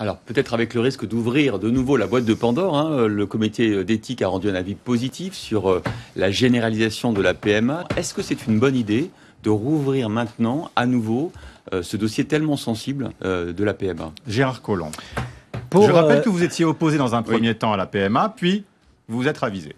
Alors peut-être avec le risque d'ouvrir de nouveau la boîte de Pandore, hein. euh, le comité euh, d'éthique a rendu un avis positif sur euh, la généralisation de la PMA. Est-ce que c'est une bonne idée de rouvrir maintenant à nouveau ce dossier tellement sensible de la PMA Gérard Collomb. Pour, Je rappelle que vous étiez opposé dans un premier temps à la PMA, puis vous vous êtes ravisé.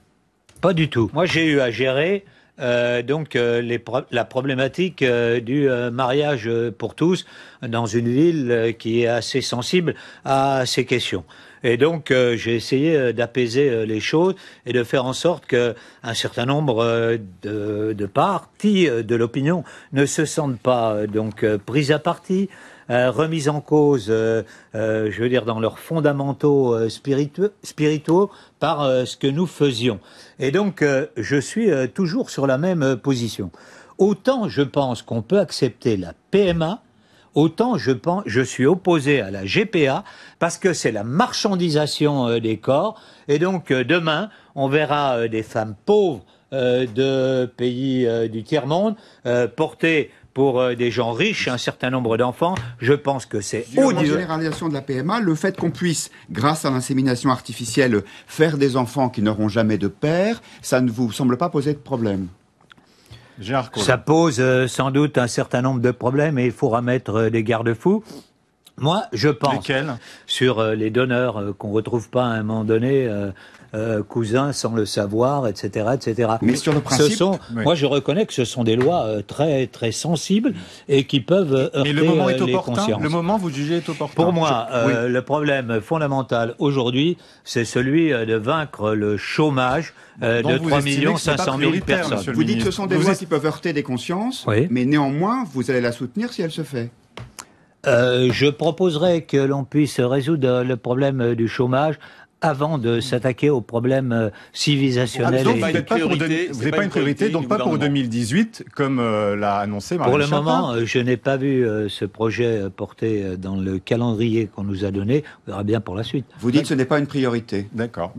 Pas du tout. Moi j'ai eu à gérer euh, donc euh, la problématique euh, du mariage pour tous dans une ville qui est assez sensible à ces questions. Et donc j'ai essayé d'apaiser les choses et de faire en sorte que un certain nombre de, de parties de l'opinion ne se sentent pas donc prises à partie, euh, remise en cause, euh, euh, je veux dire, dans leurs fondamentaux spirituels, spirituaux par ce que nous faisions. Et donc, je suis toujours sur la même position. Autant je pense qu'on peut accepter la PMA, autant je pense, je suis opposé à la GPA parce que c'est la marchandisation des corps. Et donc demain, on verra des femmes pauvres euh, de pays euh, du tiers-monde, euh, porter pour des gens riches, un certain nombre d'enfants, je pense que c'est odieux. La généralisation de la PMA, le fait qu'on puisse, grâce à l'insémination artificielle, faire des enfants qui n'auront jamais de père, ça ne vous semble pas poser de problème ça pose sans doute un certain nombre de problèmes et il faudra mettre des garde-fous. Moi, je pense sur euh, les donneurs euh, qu'on retrouve pas à un moment donné. Euh, cousins sans le savoir, etc., etc. Mais sur le principe, moi je reconnais que ce sont des lois très très sensibles et qui peuvent heurter Mais le moment est opportun. Le moment, vous jugez est opportun. Pour moi, le problème fondamental aujourd'hui, c'est celui de vaincre le chômage de 3 millions 500 000 personnes. Vous dites que ce sont des lois qui peuvent heurter des consciences, mais néanmoins, vous allez la soutenir si elle se fait. Euh, je proposerais que l'on puisse résoudre le problème euh, du chômage avant de s'attaquer au problème euh, civilisationnel. Ah, vous n'êtes pas, une priorité, donc pas pour 2018, comme l'a annoncé Marine Pour le moment, je n'ai pas vu ce projet porté dans le calendrier qu'on nous a donné. On verra bien pour la suite. Vous dites que ce n'est pas une priorité. D'accord.